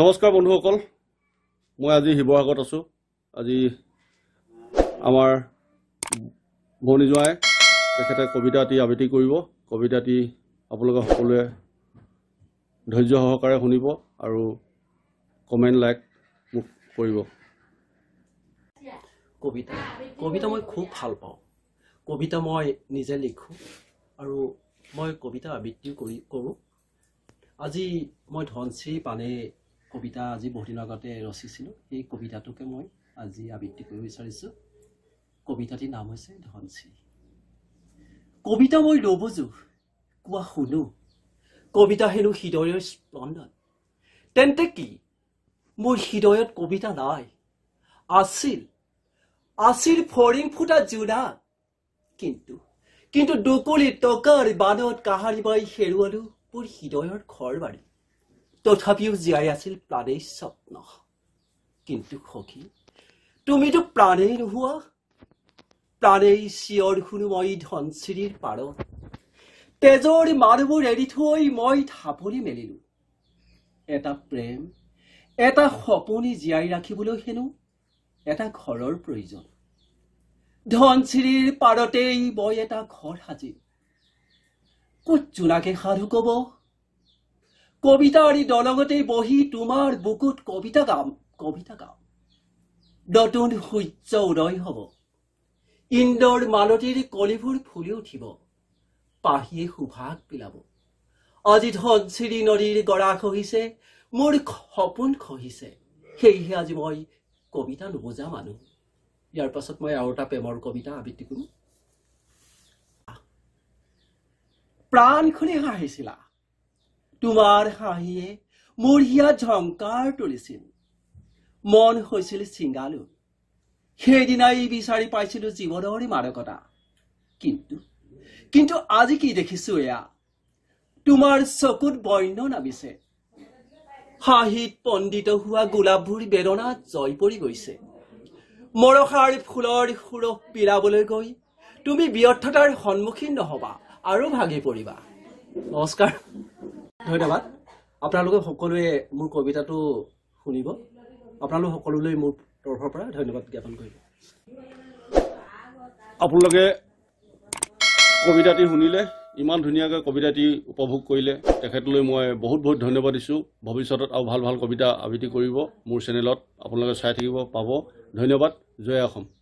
নমস্কাৰ বন্ধুসকল মই আজি শিৱসাগৰত আছোঁ আজি আমাৰ ভনী জোঁৱাই তেখেতে কবিতাটি আবৃত্তি কৰিব কবিতা কবিতাটি আপোনালোকে সকলোৱে ধৈৰ্য সহকাৰে শুনিব আৰু কমেণ্ট লাইক মোক কৰিব কবিতা কবিতা মই খুব ভাল পাওঁ কবিতা মই নিজে লিখোঁ আৰু মই কবিতা আবৃত্তিও কৰি কৰোঁ আজি মই ধনশিৰি পানেই কবিতা আজি বহুত দিনৰ আগতে ৰচিছিলোঁ সেই কবিতাটোকে মই আজি আবৃত্তি কৰিব বিচাৰিছোঁ কবিতাটিৰ নাম হৈছে ধনশ্ৰী কবিতা মই নবুজো কোৱা শুনো কবিতা হেনো হৃদয়ৰ স্পন্দন তেন্তে কি মোৰ হৃদয়ত কবিতা নাই আছিল আছিল ফৰিং ফুটা জোনা কিন্তু কিন্তু দুকুলি টকাৰ বানত কাহাৰী বাই হেৰুৱালো মোৰ হৃদয়ৰ ঘৰ বাৰী তথাপিও জীয়াই আছিল প্ৰাণেই স্বপ্ন কিন্তু সখী তুমিতো প্ৰাণেই নোহোৱা প্ৰাণেই চিঞৰ শুনো মই ধনশ্ৰীৰ পাৰত তেজৰ মানুহবোৰ এৰি থৈ মই ঢাপৰি মেলিলো এটা প্ৰেম এটা সপোন জীয়াই ৰাখিবলৈ হেনো এটা ঘৰৰ প্ৰয়োজন ধনশ্ৰীৰ পাৰতেই মই এটা ঘৰ সাজিম ক'ত জোনাকে সাধু ক'ব কবিতা আৰু দলঙতে বহি তোমাৰ বুকুত কবিতা গাম কবিতা গাম নতুন সূৰ্য উদয় হ'ব ইন্দ্ৰৰ মালতীৰ কলিবোৰ ফুলি উঠিব পাহিয়ে সুভাগ পিলাব আজি ধনশ্ৰী নদীৰ গৰা খহিছে মোৰ সপোন খহিছে সেয়েহে আজি মই কবিতা নুবুজা মানুহ ইয়াৰ পাছত মই আৰু এটা প্ৰেমৰ কবিতা আবৃত্তি কৰোঁ প্ৰাণ খুলি হাঁহিছিলা তোমাৰ হাঁহিয়ে মৰিয়া ঝংকাৰ তুলিছিল মন হৈছিল চিঙালো সেইদিনাই বিচাৰি পাইছিলো জীৱনৰ মাদকতা কিন্তু কিন্তু আজি কি দেখিছো এয়া তোমাৰ চকুত বৰ্ণ নামিছে হাঁহিত পণ্ডিত হোৱা গোলাপবোৰ বেদনাত জয় পৰি গৈছে মৰসাৰ ফুলৰ সুৰহ পিৰাবলৈ গৈ তুমি ব্যৰ্থতাৰ সন্মুখীন নহবা আৰু ভাগি পৰিবা নমস্কাৰ ধন্যবাদ আপোনালোকে সকলোৱে মোৰ কবিতাটো শুনিব আপোনালোক সকলে মোৰ তৰফৰ পৰা ধন্যবাদ জ্ঞাপন কৰিব আপোনালোকে কবিতাটি শুনিলে ইমান ধুনীয়াকৈ কবিতাটি উপভোগ কৰিলে তেখেতলৈ মই বহুত বহুত ধন্যবাদ দিছোঁ ভৱিষ্যতত আৰু ভাল ভাল কবিতা আবৃত্তি কৰিব মোৰ চেনেলত আপোনালোকে চাই থাকিব পাব ধন্যবাদ জয় অসম